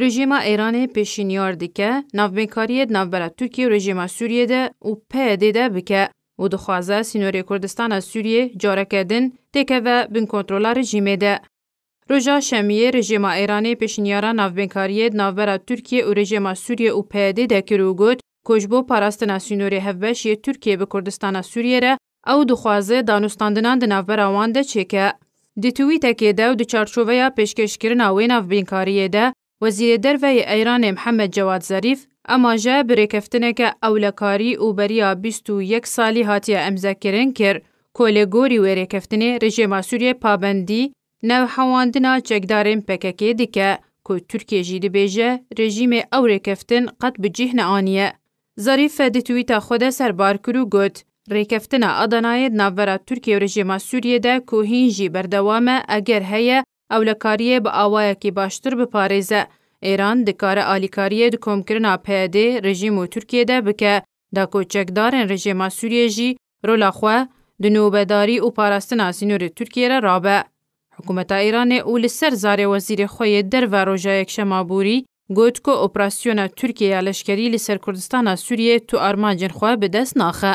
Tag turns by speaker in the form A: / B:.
A: Rejima Eranê pêşîniyar dike navbêkariyê navbera Tirkiyê rejima Sûriyê de û PYD de bike û dixwaze Sînorê Kurdistana Sûriyê careke din têke ve bin kontrola rejimê de. Roja Şemiyê rejima Eranê pêşîniyara navbêkariyê navbera Tirkiye û rejima Sûriye û PYD de kir û got koç bo parastina Sînorê hevbeşiyê Tirkiye bi Kurdistana Sûriye re ew dixwaze danûstandinan di navbera wan de çêke. Di twîtekê de û di çarçoveya pêşkêşkirina wê navbêkariyê de وەزیرە دەرڤای ئەیرانێ محەممەد جەواد زەریف ئەماژە برێکەفتنەکە ئەولەکاری و بەریا 21 سالی هاتیە ئەمزەکردن کرد کۆلێگۆری وێرێکەفتنێ ڕژێما سووریە پابندی نەوحەواندنا چەکدارێن پەکەکێ دیکە کو تورکێژی دibêژە رژیمێ ئەو ڕێکەفتن قەت بجیه نەانیە زەریفە دتویتە خۆدە سەربار کرد و گوت ڕێکەفتنە ئەدەنایەت ناوەرە تورکیا و ڕژێما سووریەدا کۆهینژی بەردەوامە ئەگەر هەیە ئەولەکاریە بە ئاوایەکی باشتر بپارێزە ئێران دکارە ئالیکاریە کۆمکردنا پێدێ ڕژیم و تورکێدا بکە دا کۆچەکدارن ڕژێما سووریێژی ڕۆلاخوا دنوبەداری و پاراستنا سینۆری تورکێرە ڕابە حکوومەتا ئێرانێ و لەسەر زارێ وەزیری خۆیە دەرە ڕۆژایەک شەمابووری گوت کۆ ئۆپراسسیۆنە تورکیا لەشکری لەسەر کوردستانە سووریە تو ئارمانجنخوا بەدەست ناخە